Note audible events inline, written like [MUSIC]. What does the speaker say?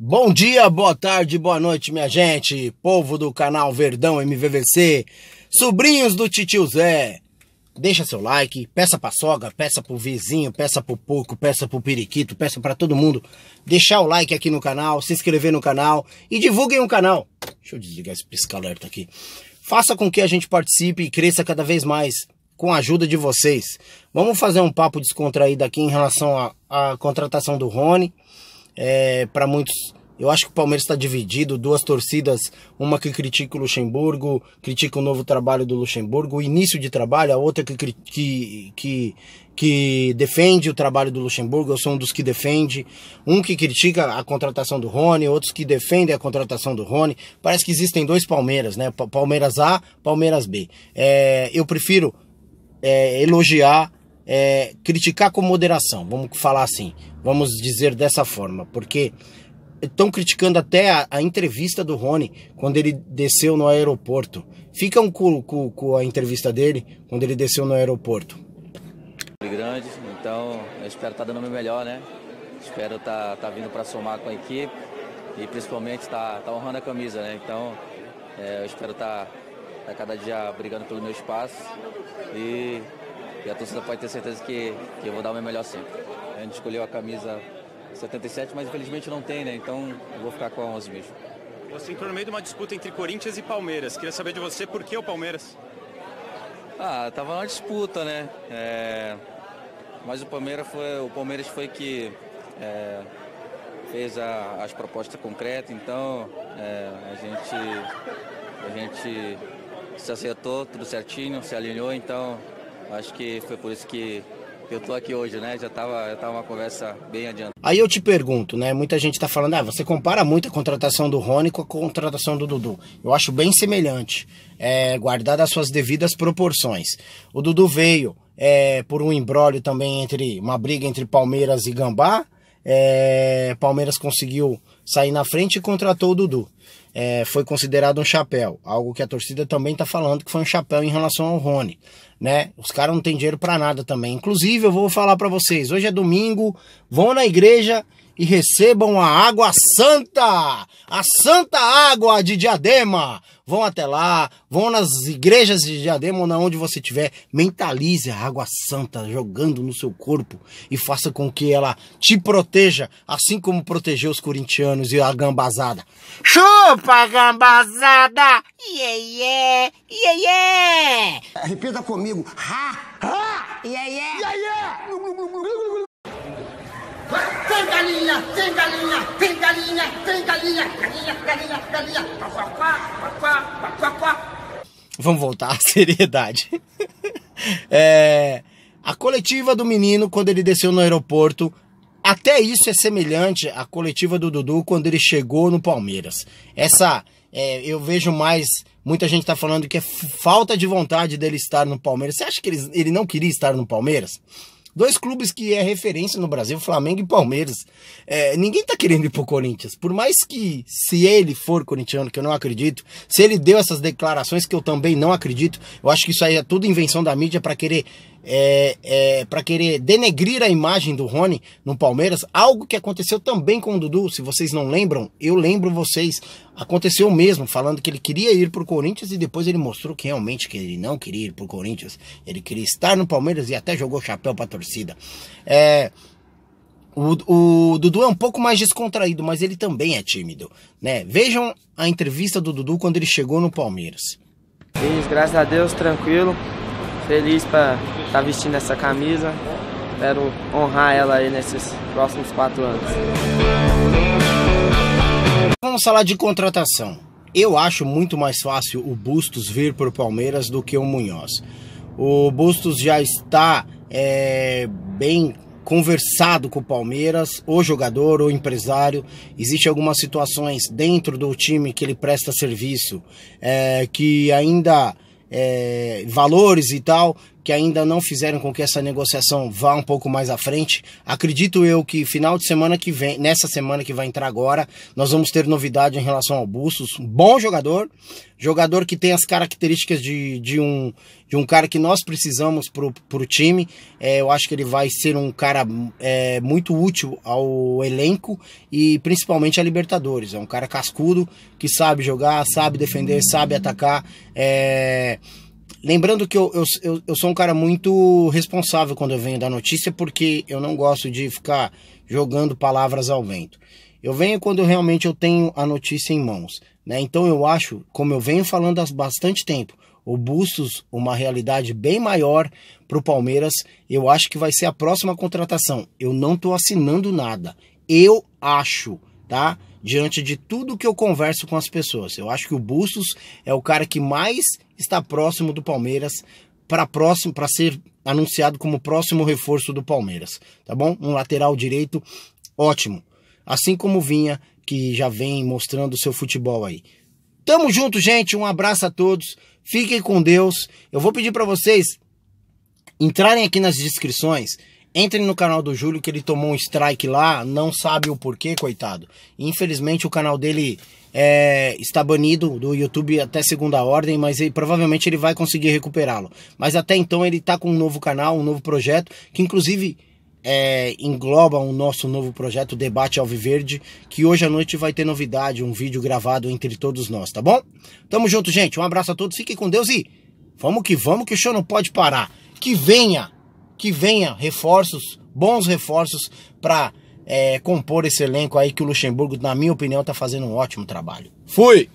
Bom dia, boa tarde, boa noite, minha gente, povo do canal Verdão MVVC, sobrinhos do Titio Zé. Deixa seu like, peça pra sogra, peça pro vizinho, peça pro porco, peça pro periquito, peça para todo mundo deixar o like aqui no canal, se inscrever no canal e divulguem o canal. Deixa eu desligar esse pisca-alerta aqui. Faça com que a gente participe e cresça cada vez mais com a ajuda de vocês. Vamos fazer um papo descontraído aqui em relação à contratação do Rony é, para muitos. Eu acho que o Palmeiras está dividido, duas torcidas, uma que critica o Luxemburgo, critica o novo trabalho do Luxemburgo, o início de trabalho, a outra que, que, que, que defende o trabalho do Luxemburgo, eu sou um dos que defende, um que critica a contratação do Rony, outros que defendem a contratação do Rony. Parece que existem dois Palmeiras, né? Palmeiras A, Palmeiras B. É, eu prefiro é, elogiar é, criticar com moderação, vamos falar assim, vamos dizer dessa forma, porque estão criticando até a, a, entrevista do Rony quando ele desceu no aeroporto. Ficam com, a entrevista dele quando ele desceu no aeroporto. Grande, então eu espero estar tá dando o meu melhor, né? Espero estar tá, tá, vindo para somar com a equipe e principalmente estar tá, tá, honrando a camisa, né? Então é, eu espero estar cada dia brigando pelo meu espaço e e a torcida pode ter certeza que, que eu vou dar o meu melhor sempre. A gente escolheu a camisa 77, mas infelizmente não tem, né? Então eu vou ficar com a 11 mesmo. Você entrou no meio de uma disputa entre Corinthians e Palmeiras. Queria saber de você por que o Palmeiras? Ah, tava uma disputa, né? É... Mas o Palmeiras foi, o Palmeiras foi que é... fez a, as propostas concretas, então é... a gente a gente se acertou, tudo certinho, se alinhou, então Acho que foi por isso que eu tô aqui hoje, né? Já tava, já tava uma conversa bem adiantada. Aí eu te pergunto, né? Muita gente tá falando, ah, você compara muito a contratação do Rony com a contratação do Dudu. Eu acho bem semelhante, é, guardado as suas devidas proporções. O Dudu veio é, por um embrólio também entre uma briga entre Palmeiras e Gambá é, Palmeiras conseguiu sair na frente e contratou o Dudu. É, foi considerado um chapéu, algo que a torcida também está falando que foi um chapéu em relação ao Rony, né? Os caras não têm dinheiro para nada também. Inclusive, eu vou falar para vocês, hoje é domingo, vão na igreja, e recebam a água santa, a santa água de Diadema. Vão até lá, vão nas igrejas de Diadema, ou onde você estiver, mentalize a água santa jogando no seu corpo e faça com que ela te proteja, assim como protegeu os corintianos e a gambazada. Chupa, gambazada! Iê, iê, iê, iê! Repita comigo, ha, ha, iê, iê! Iê, iê! Tem galinha, tem galinha, tem galinha, tem galinha, galinha, galinha, galinha, papapá, papapá, papapá. Vamos voltar à [LAUGHS] seriedade. é, a coletiva do menino quando ele desceu no aeroporto até isso é semelhante à coletiva do Dudu quando ele chegou no Palmeiras. Essa é, eu vejo mais. Muita gente está falando que é falta de vontade dele estar no Palmeiras. Você acha que ele, ele não queria estar no Palmeiras? Dois clubes que é referência no Brasil, Flamengo e Palmeiras. É, ninguém tá querendo ir pro Corinthians. Por mais que, se ele for corintiano, que eu não acredito, se ele deu essas declarações que eu também não acredito, eu acho que isso aí é tudo invenção da mídia para querer é, é, para querer denegrir a imagem do Rony no Palmeiras, algo que aconteceu também com o Dudu, se vocês não lembram, eu lembro vocês, aconteceu mesmo, falando que ele queria ir para o Corinthians e depois ele mostrou que realmente que ele não queria ir para o Corinthians, ele queria estar no Palmeiras e até jogou chapéu para a torcida. É, o, o, Dudu é um pouco mais descontraído, mas ele também é tímido, né? Vejam a entrevista do Dudu quando ele chegou no Palmeiras. Sim, graças a Deus, tranquilo feliz para estar tá vestindo essa camisa. Espero honrar ela aí nesses próximos quatro anos. Vamos falar de contratação. Eu acho muito mais fácil o Bustos vir para o Palmeiras do que o Munhoz. O Bustos já está é, bem conversado com o Palmeiras, o jogador, o empresário. Existem algumas situações dentro do time que ele presta serviço é, que ainda é, valores e tal, que ainda não fizeram com que essa negociação vá um pouco mais à frente. Acredito eu que final de semana que vem, nessa semana que vai entrar agora, nós vamos ter novidade em relação ao Bustos. Bom jogador, jogador que tem as características de, de, um, de um cara que nós precisamos para o time. É, eu acho que ele vai ser um cara é, muito útil ao elenco e principalmente a Libertadores. É um cara cascudo que sabe jogar, sabe defender, sabe atacar. É Lembrando que eu, eu, eu, sou um cara muito responsável quando eu venho da notícia, porque eu não gosto de ficar jogando palavras ao vento. Eu venho quando realmente eu tenho a notícia em mãos. Né? Então eu acho, como eu venho falando há bastante tempo, o Bustos, uma realidade bem maior para o Palmeiras, eu acho que vai ser a próxima contratação. Eu não estou assinando nada. Eu acho, tá? diante de tudo que eu converso com as pessoas. Eu acho que o Bustos é o cara que mais está próximo do Palmeiras para próximo para ser anunciado como próximo reforço do Palmeiras, tá bom? Um lateral direito ótimo, assim como Vinha que já vem mostrando seu futebol aí. Tamo junto, gente. Um abraço a todos. Fiquem com Deus. Eu vou pedir para vocês entrarem aqui nas descrições Entrem no canal do Júlio que ele tomou um strike lá, não sabe o porquê, coitado. Infelizmente o canal dele é, está banido do YouTube até segunda ordem, mas ele, provavelmente ele vai conseguir recuperá-lo. Mas até então ele está com um novo canal, um novo projeto, que inclusive é, engloba o nosso novo projeto Debate Alviverde, que hoje à noite vai ter novidade, um vídeo gravado entre todos nós, tá bom? Tamo junto, gente. Um abraço a todos, fiquem com Deus e vamos que vamos, que o show não pode parar. Que venha! que venha reforços, bons reforços para é, eh, compor esse elenco aí que o Luxemburgo, na minha opinião, tá fazendo um ótimo trabalho. Fui!